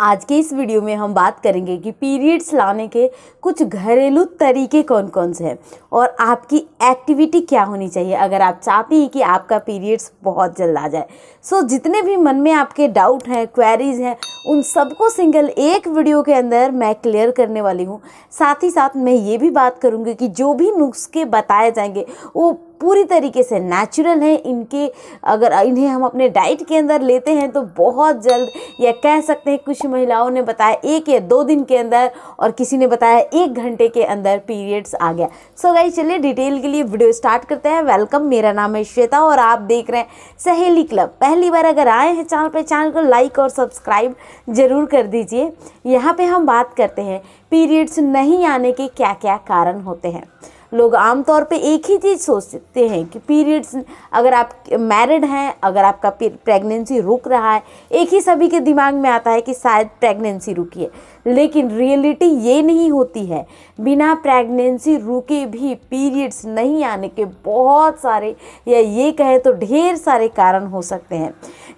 आज के इस वीडियो में हम बात करेंगे कि पीरियड्स लाने के कुछ घरेलू तरीके कौन कौन से हैं और आपकी एक्टिविटी क्या होनी चाहिए अगर आप चाहती हैं कि आपका पीरियड्स बहुत जल्द आ जाए सो so, जितने भी मन में आपके डाउट हैं क्वेरीज हैं उन सबको सिंगल एक वीडियो के अंदर मैं क्लियर करने वाली हूँ साथ ही साथ मैं ये भी बात करूँगी कि जो भी नुस्खे बताए जाएंगे वो पूरी तरीके से नेचुरल हैं इनके अगर इन्हें हम अपने डाइट के अंदर लेते हैं तो बहुत जल्द या कह सकते हैं कुछ महिलाओं ने बताया एक या दो दिन के अंदर और किसी ने बताया एक घंटे के अंदर पीरियड्स आ गया सो गई चलिए डिटेल के लिए वीडियो स्टार्ट करते हैं वेलकम मेरा नाम है श्वेता और आप देख रहे हैं सहेली क्लब पहली बार अगर आए हैं चैनल पर चैनल को लाइक और सब्सक्राइब ज़रूर कर दीजिए यहाँ पर हम बात करते हैं पीरियड्स नहीं आने के क्या क्या कारण होते हैं लोग आमतौर पे एक ही चीज़ सोचते हैं कि पीरियड्स अगर आप मैरिड हैं अगर आपका प्रेगनेंसी रुक रहा है एक ही सभी के दिमाग में आता है कि शायद प्रेगनेंसी रुकी है लेकिन रियलिटी ये नहीं होती है बिना प्रेगनेंसी रुके भी पीरियड्स नहीं आने के बहुत सारे या ये कहें तो ढेर सारे कारण हो सकते हैं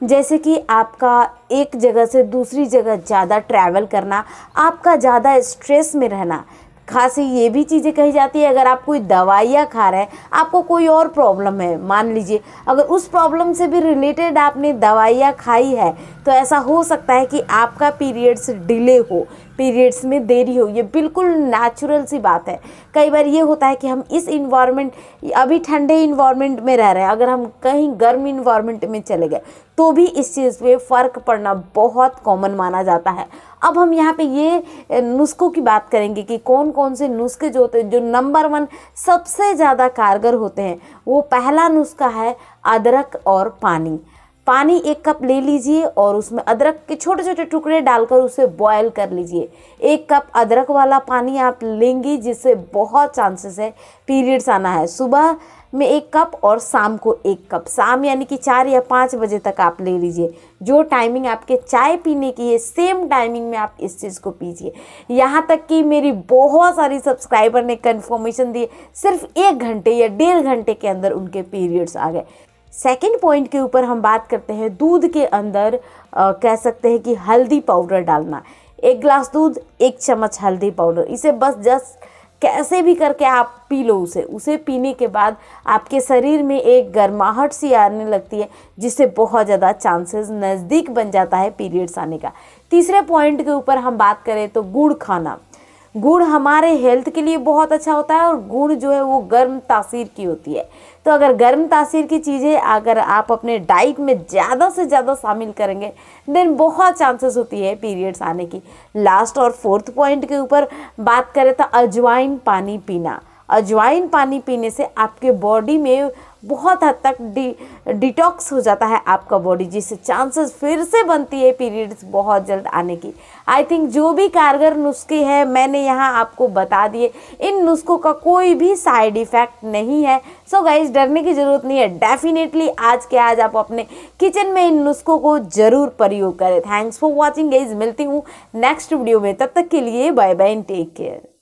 जैसे कि आपका एक जगह से दूसरी जगह ज़्यादा ट्रैवल करना आपका ज़्यादा स्ट्रेस में रहना खांसी ये भी चीज़ें कही जाती है अगर आप कोई दवाइयाँ खा रहे हैं आपको कोई और प्रॉब्लम है मान लीजिए अगर उस प्रॉब्लम से भी रिलेटेड आपने दवाइयाँ खाई है तो ऐसा हो सकता है कि आपका पीरियड्स डिले हो पीरियड्स में देरी हो ये बिल्कुल नेचुरल सी बात है कई बार ये होता है कि हम इस इन्वायरमेंट अभी ठंडे इन्वायरमेंट में रह रहे हैं अगर हम कहीं गर्म इन्वायरमेंट में चले गए तो भी इस चीज़ पे फ़र्क पड़ना बहुत कॉमन माना जाता है अब हम यहाँ पे ये नुस्खों की बात करेंगे कि कौन कौन से नुस्खे जो होते हैं जो नंबर वन सबसे ज़्यादा कारगर होते हैं वो पहला नुस्खा है अदरक और पानी पानी एक कप ले लीजिए और उसमें अदरक के छोटे छोटे टुकड़े डालकर उसे बॉयल कर लीजिए एक कप अदरक वाला पानी आप लेंगी जिससे बहुत चांसेस है पीरियड्स आना है सुबह में एक कप और शाम को एक कप शाम यानी कि चार या पाँच बजे तक आप ले लीजिए जो टाइमिंग आपके चाय पीने की है सेम टाइमिंग में आप इस चीज़ को पीजिए यहाँ तक कि मेरी बहुत सारी सब्सक्राइबर ने कन्फर्मेशन दिए सिर्फ एक घंटे या डेढ़ घंटे के अंदर उनके पीरियड्स आ गए सेकेंड पॉइंट के ऊपर हम बात करते हैं दूध के अंदर आ, कह सकते हैं कि हल्दी पाउडर डालना एक ग्लास दूध एक चम्मच हल्दी पाउडर इसे बस जस्ट कैसे भी करके आप पी लो उसे उसे पीने के बाद आपके शरीर में एक गर्माहट सी आने लगती है जिससे बहुत ज़्यादा चांसेस नज़दीक बन जाता है पीरियड्स आने का तीसरे पॉइंट के ऊपर हम बात करें तो गुड़ खाना गुड़ हमारे हेल्थ के लिए बहुत अच्छा होता है और गुड़ जो है वो गर्म तासीर की होती है तो अगर गर्म तासीर की चीज़ें अगर आप अपने डाइट में ज़्यादा से ज़्यादा शामिल करेंगे देन बहुत चांसेस होती है पीरियड्स आने की लास्ट और फोर्थ पॉइंट के ऊपर बात करें तो अजवाइन पानी पीना अजवाइन पानी पीने से आपके बॉडी में बहुत हद तक डी डिटॉक्स हो जाता है आपका बॉडी जिससे चांसेस फिर से बनती है पीरियड्स बहुत जल्द आने की आई थिंक जो भी कारगर नुस्खे हैं मैंने यहाँ आपको बता दिए इन नुस्खों का कोई भी साइड इफ़ेक्ट नहीं है सो so गाइज डरने की ज़रूरत नहीं है डेफिनेटली आज के आज आप अपने किचन में इन नुस्खों को ज़रूर प्रयोग करें थैंक्स फॉर वॉचिंग गाइज मिलती हूँ नेक्स्ट वीडियो में तब तक के लिए बाय बाय टेक केयर